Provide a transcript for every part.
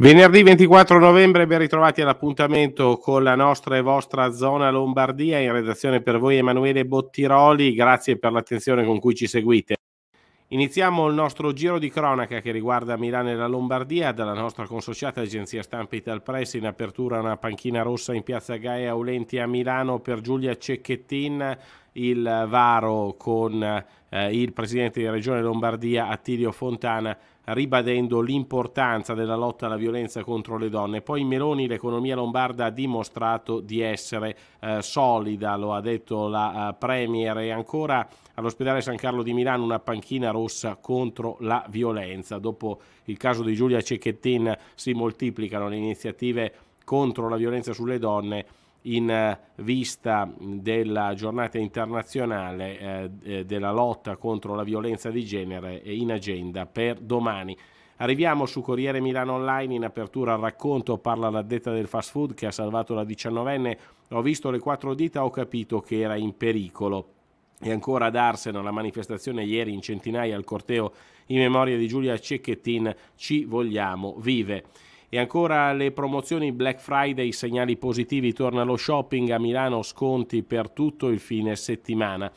Venerdì 24 novembre, ben ritrovati all'appuntamento con la nostra e vostra zona Lombardia. In redazione per voi Emanuele Bottiroli, grazie per l'attenzione con cui ci seguite. Iniziamo il nostro giro di cronaca che riguarda Milano e la Lombardia dalla nostra consociata agenzia stampa Ital Press in apertura una panchina rossa in piazza Gaia Aulenti a Milano per Giulia Cecchettin il varo con eh, il presidente di Regione Lombardia Attilio Fontana ribadendo l'importanza della lotta alla violenza contro le donne. Poi in Meloni l'economia lombarda ha dimostrato di essere eh, solida, lo ha detto la eh, Premier e ancora all'ospedale San Carlo di Milano una panchina rossa contro la violenza. Dopo il caso di Giulia Cecchettin si moltiplicano le iniziative contro la violenza sulle donne in eh, vista della giornata internazionale eh, eh, della lotta contro la violenza di genere in agenda per domani. Arriviamo su Corriere Milano Online, in apertura al racconto parla l'addetta del fast food che ha salvato la diciannovenne, ho visto le quattro dita, ho capito che era in pericolo. E ancora ad Arseno, la manifestazione ieri in centinaia al corteo in memoria di Giulia Cecchettin, ci vogliamo vive. E ancora le promozioni Black Friday, segnali positivi, torna lo shopping a Milano, sconti per tutto il fine settimana.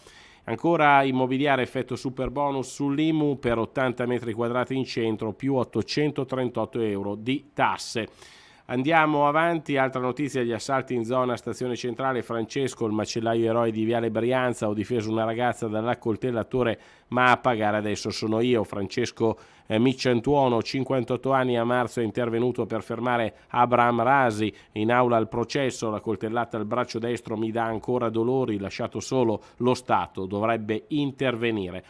Ancora immobiliare effetto super bonus sull'IMU per 80 metri quadrati in centro più 838 euro di tasse. Andiamo avanti, altra notizia, gli assalti in zona stazione centrale, Francesco, il macellaio eroe di Viale Brianza, ho difeso una ragazza dall'accoltellatore, ma a pagare adesso sono io, Francesco eh, Micciantuono, 58 anni, a marzo è intervenuto per fermare Abraham Rasi in aula al processo, la coltellata al braccio destro mi dà ancora dolori, lasciato solo lo Stato dovrebbe intervenire.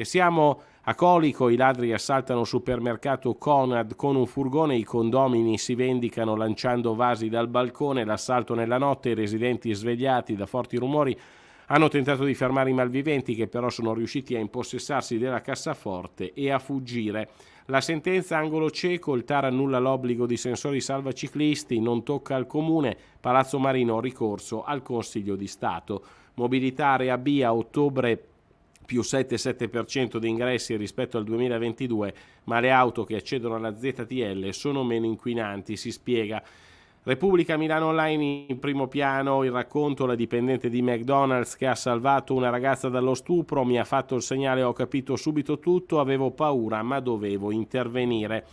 E siamo a Colico, i ladri assaltano il supermercato Conad con un furgone, i condomini si vendicano lanciando vasi dal balcone, l'assalto nella notte, i residenti svegliati da forti rumori hanno tentato di fermare i malviventi che però sono riusciti a impossessarsi della cassaforte e a fuggire. La sentenza angolo cieco, il TAR annulla l'obbligo di sensori salvaciclisti, non tocca al comune, Palazzo Marino ricorso al Consiglio di Stato. Mobilità area B a ottobre più 7,7% di ingressi rispetto al 2022, ma le auto che accedono alla ZTL sono meno inquinanti, si spiega. Repubblica Milano Online in primo piano, il racconto, la dipendente di McDonald's che ha salvato una ragazza dallo stupro, mi ha fatto il segnale, ho capito subito tutto, avevo paura ma dovevo intervenire.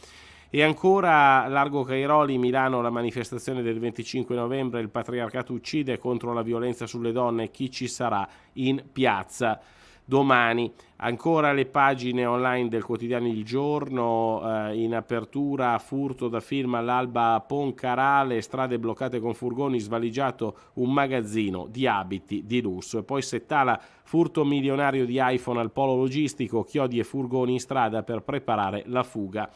E ancora Largo Cairoli, Milano, la manifestazione del 25 novembre, il patriarcato uccide contro la violenza sulle donne, chi ci sarà in piazza domani. Ancora le pagine online del quotidiano Il Giorno, eh, in apertura furto da firma all'alba Poncarale, strade bloccate con furgoni, svaligiato un magazzino di abiti di lusso. E poi Settala, furto milionario di iPhone al polo logistico, chiodi e furgoni in strada per preparare la fuga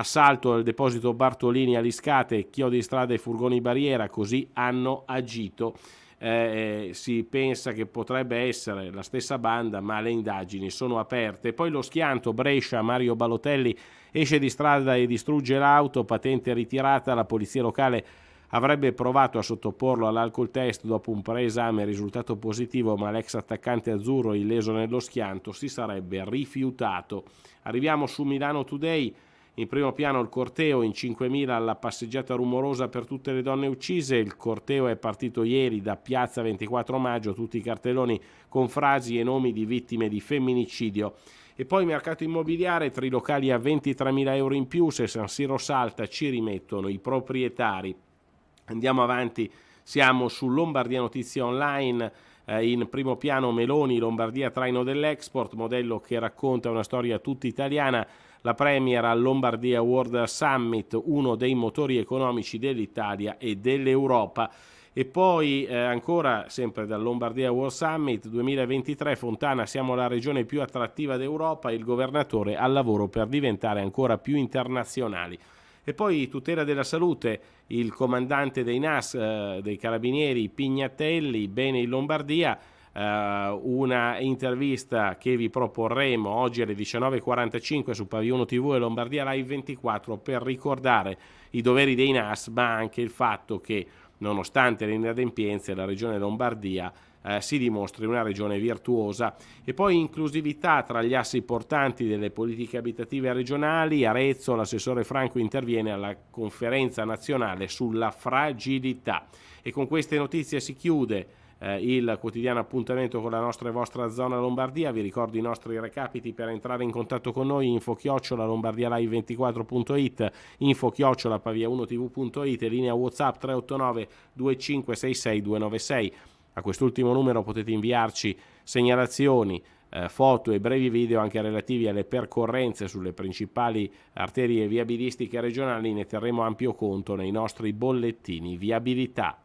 assalto al deposito Bartolini a Liscate, chiodi di strada e furgoni barriera, così hanno agito. Eh, eh, si pensa che potrebbe essere la stessa banda, ma le indagini sono aperte. Poi lo schianto Brescia, Mario Balotelli esce di strada e distrugge l'auto, patente ritirata, la polizia locale avrebbe provato a sottoporlo all'alcol test dopo un preesame risultato positivo, ma l'ex attaccante azzurro illeso nello schianto si sarebbe rifiutato. Arriviamo su Milano Today. In primo piano il corteo, in 5.000 alla passeggiata rumorosa per tutte le donne uccise. Il corteo è partito ieri da Piazza 24 Maggio, tutti i cartelloni con frasi e nomi di vittime di femminicidio. E poi mercato immobiliare, trilocali a 23.000 euro in più, se San Siro salta ci rimettono i proprietari. Andiamo avanti, siamo su Lombardia Notizie Online eh, in primo piano Meloni, Lombardia traino dell'export, modello che racconta una storia tutta italiana, la Premier al Lombardia World Summit, uno dei motori economici dell'Italia e dell'Europa. E poi eh, ancora, sempre dal Lombardia World Summit 2023, Fontana, siamo la regione più attrattiva d'Europa, il governatore al lavoro per diventare ancora più internazionali. E poi tutela della salute, il comandante dei NAS, eh, dei carabinieri Pignatelli, bene in Lombardia, eh, una intervista che vi proporremo oggi alle 19.45 su Pavione TV e Lombardia Live 24 per ricordare i doveri dei NAS, ma anche il fatto che nonostante le inadempienze la regione Lombardia eh, si dimostri una regione virtuosa. E poi inclusività tra gli assi portanti delle politiche abitative regionali. Arezzo, l'assessore Franco interviene alla conferenza nazionale sulla fragilità. E con queste notizie si chiude eh, il quotidiano appuntamento con la nostra e vostra zona Lombardia. Vi ricordo i nostri recapiti per entrare in contatto con noi, infochiocciola lombardialai 24it infochiocciola pavia1tv.it, linea WhatsApp 389 2566 296. A quest'ultimo numero potete inviarci segnalazioni, eh, foto e brevi video anche relativi alle percorrenze sulle principali arterie viabilistiche regionali, ne terremo ampio conto nei nostri bollettini viabilità.